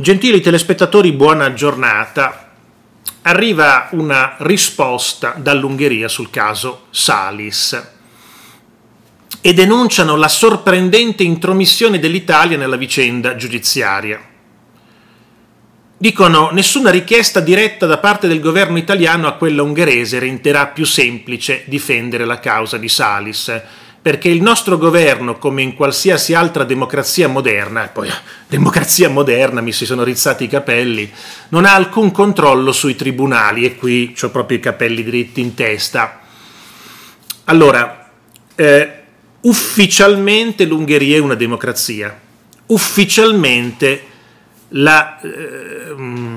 Gentili telespettatori, buona giornata. Arriva una risposta dall'Ungheria sul caso Salis e denunciano la sorprendente intromissione dell'Italia nella vicenda giudiziaria. Dicono nessuna richiesta diretta da parte del governo italiano a quella ungherese renderà più semplice difendere la causa di Salis perché il nostro governo, come in qualsiasi altra democrazia moderna, poi eh, democrazia moderna mi si sono rizzati i capelli, non ha alcun controllo sui tribunali e qui ho proprio i capelli dritti in testa. Allora, eh, ufficialmente l'Ungheria è una democrazia, ufficialmente la, eh, mm,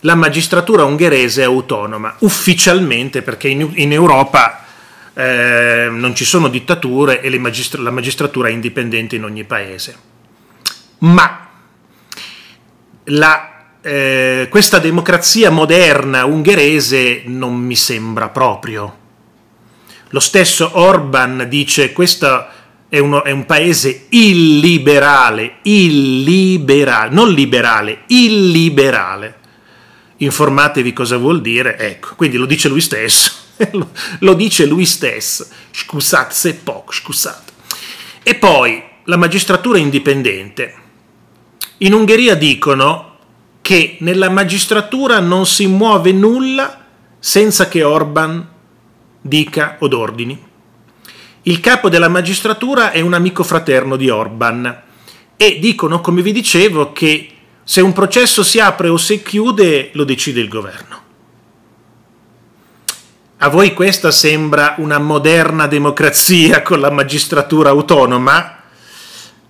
la magistratura ungherese è autonoma, ufficialmente perché in, in Europa eh, non ci sono dittature e magistra la magistratura è indipendente in ogni paese. Ma la, eh, questa democrazia moderna ungherese non mi sembra proprio. Lo stesso Orban dice questo è, uno, è un paese illiberale, illiberale, non liberale, illiberale. Informatevi cosa vuol dire, ecco, quindi lo dice lui stesso lo dice lui stesso, scusate se poco, scusate. E poi la magistratura indipendente. In Ungheria dicono che nella magistratura non si muove nulla senza che Orban dica od ordini. Il capo della magistratura è un amico fraterno di Orban e dicono, come vi dicevo, che se un processo si apre o si chiude lo decide il governo. A voi questa sembra una moderna democrazia con la magistratura autonoma?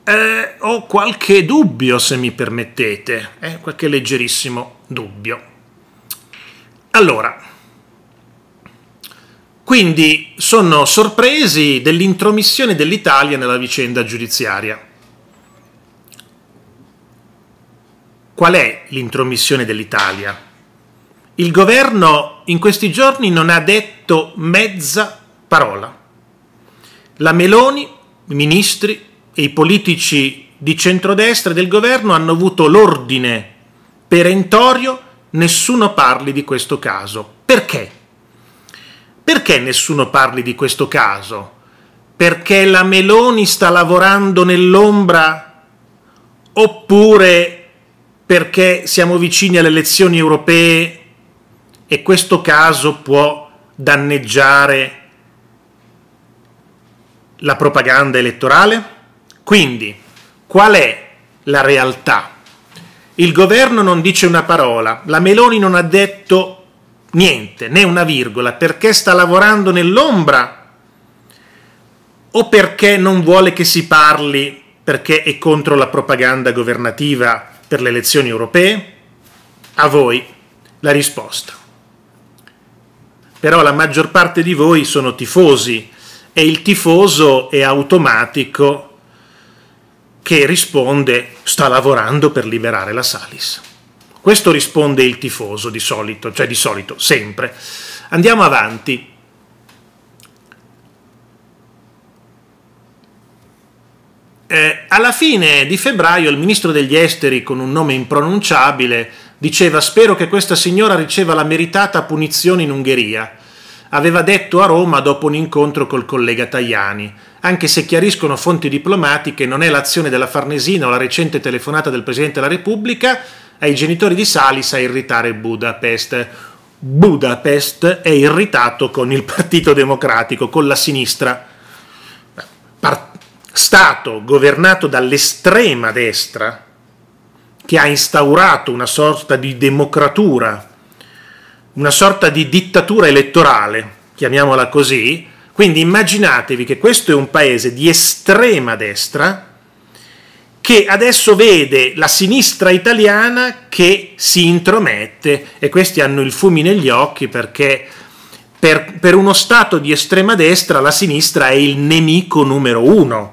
Eh, ho qualche dubbio, se mi permettete, eh, qualche leggerissimo dubbio. Allora, quindi sono sorpresi dell'intromissione dell'Italia nella vicenda giudiziaria. Qual è l'intromissione dell'Italia? Il governo in questi giorni non ha detto mezza parola. La Meloni, i ministri e i politici di centrodestra del governo hanno avuto l'ordine perentorio nessuno parli di questo caso. Perché? Perché nessuno parli di questo caso? Perché la Meloni sta lavorando nell'ombra? Oppure perché siamo vicini alle elezioni europee e questo caso può danneggiare la propaganda elettorale? Quindi, qual è la realtà? Il governo non dice una parola, la Meloni non ha detto niente, né una virgola, perché sta lavorando nell'ombra o perché non vuole che si parli perché è contro la propaganda governativa per le elezioni europee? A voi la risposta però la maggior parte di voi sono tifosi e il tifoso è automatico che risponde sta lavorando per liberare la Salis. Questo risponde il tifoso di solito, cioè di solito, sempre. Andiamo avanti. Eh, alla fine di febbraio il ministro degli esteri, con un nome impronunciabile, Diceva spero che questa signora riceva la meritata punizione in Ungheria. Aveva detto a Roma dopo un incontro col collega Tajani, anche se chiariscono fonti diplomatiche non è l'azione della Farnesina o la recente telefonata del Presidente della Repubblica ai genitori di Salis a irritare Budapest. Budapest è irritato con il Partito Democratico, con la sinistra. Part- stato governato dall'estrema destra, che ha instaurato una sorta di democratura, una sorta di dittatura elettorale, chiamiamola così. Quindi immaginatevi che questo è un paese di estrema destra che adesso vede la sinistra italiana che si intromette e questi hanno il fumi negli occhi perché per, per uno Stato di estrema destra la sinistra è il nemico numero uno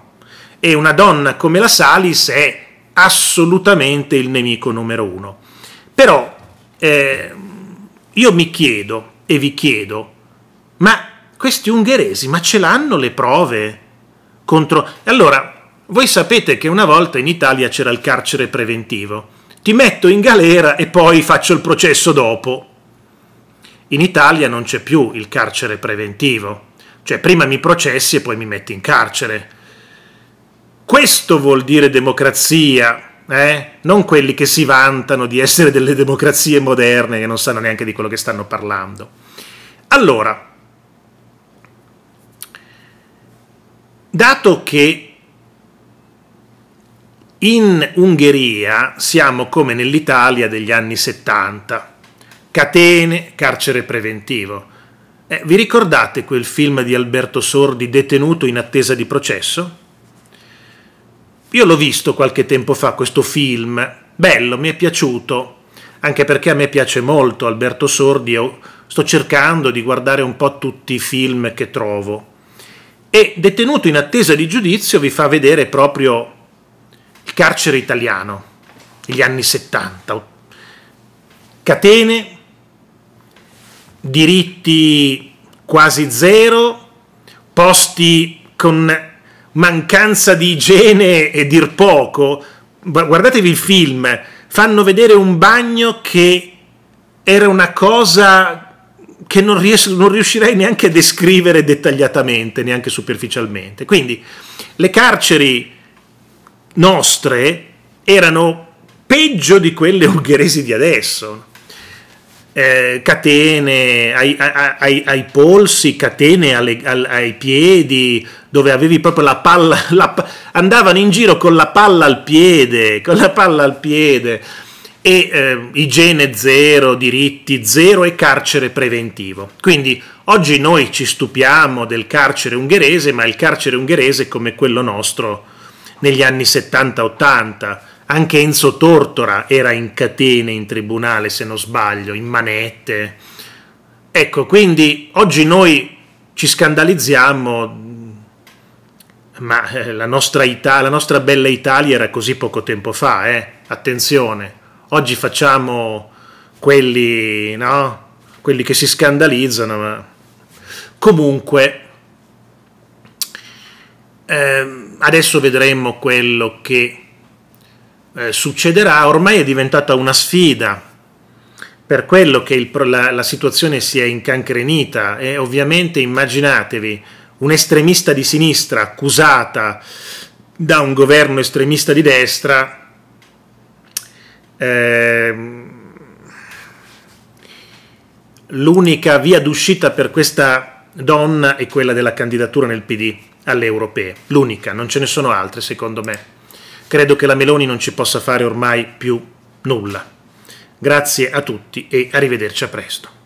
e una donna come la Salis è assolutamente il nemico numero uno. Però eh, io mi chiedo e vi chiedo, ma questi ungheresi, ma ce l'hanno le prove contro... Allora, voi sapete che una volta in Italia c'era il carcere preventivo. Ti metto in galera e poi faccio il processo dopo. In Italia non c'è più il carcere preventivo. Cioè, prima mi processi e poi mi metti in carcere questo vuol dire democrazia, eh? non quelli che si vantano di essere delle democrazie moderne che non sanno neanche di quello che stanno parlando. Allora, dato che in Ungheria siamo come nell'Italia degli anni 70, catene, carcere preventivo. Eh, vi ricordate quel film di Alberto Sordi, Detenuto in attesa di processo? Io l'ho visto qualche tempo fa questo film, bello, mi è piaciuto, anche perché a me piace molto Alberto Sordi, sto cercando di guardare un po' tutti i film che trovo. E detenuto in attesa di giudizio vi fa vedere proprio il carcere italiano, gli anni 70. Catene, diritti quasi zero, posti con mancanza di igiene e dir poco. Guardatevi il film, fanno vedere un bagno che era una cosa che non, ries- non riuscirei neanche a descrivere dettagliatamente, neanche superficialmente. Quindi le carceri nostre erano peggio di quelle ungheresi di adesso eh, catene ai, ai, ai, polsi, catene alle, al, ai piedi, dove avevi proprio la palla, la, andavano in giro con la palla al piede, con la palla al piede, e eh, igiene zero, diritti zero e carcere preventivo. Quindi oggi noi ci stupiamo del carcere ungherese, ma il carcere ungherese è come quello nostro negli anni 70-80 anche Enzo Tortora era in catene in tribunale, se non sbaglio, in manette. Ecco, quindi oggi noi ci scandalizziamo, ma eh, la nostra, Italia, la nostra bella Italia era così poco tempo fa, eh? attenzione, oggi facciamo quelli, no? quelli che si scandalizzano, ma comunque eh, adesso vedremo quello che eh, succederà ormai è diventata una sfida per quello che il, la, la situazione si è incancrenita e ovviamente immaginatevi un estremista di sinistra accusata da un governo estremista di destra ehm, l'unica via d'uscita per questa donna è quella della candidatura nel PD alle europee, l'unica, non ce ne sono altre secondo me credo che la Meloni non ci possa fare ormai più nulla. Grazie a tutti e arrivederci a presto.